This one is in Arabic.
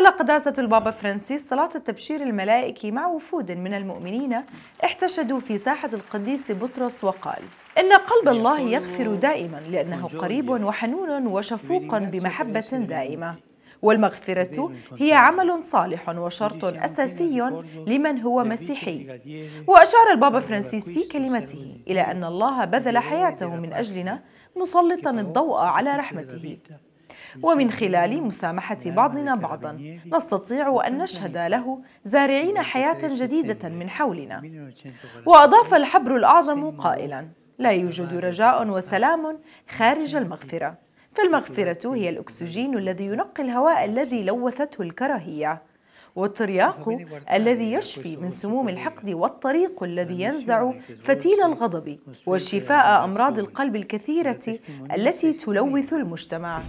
تلا قداسة البابا فرانسيس صلاة التبشير الملائكي مع وفود من المؤمنين احتشدوا في ساحة القديس بطرس وقال إن قلب الله يغفر دائما لأنه قريب وحنون وشفوق بمحبة دائمة والمغفرة هي عمل صالح وشرط أساسي لمن هو مسيحي وأشار البابا فرانسيس في كلمته إلى أن الله بذل حياته من أجلنا مسلطا الضوء على رحمته ومن خلال مسامحة بعضنا بعضا نستطيع أن نشهد له زارعين حياة جديدة من حولنا وأضاف الحبر الأعظم قائلا لا يوجد رجاء وسلام خارج المغفرة فالمغفرة هي الأكسجين الذي ينقي الهواء الذي لوثته الكراهية والترياق الذي يشفي من سموم الحقد والطريق الذي ينزع فتيل الغضب وشفاء أمراض القلب الكثيرة التي تلوث المجتمع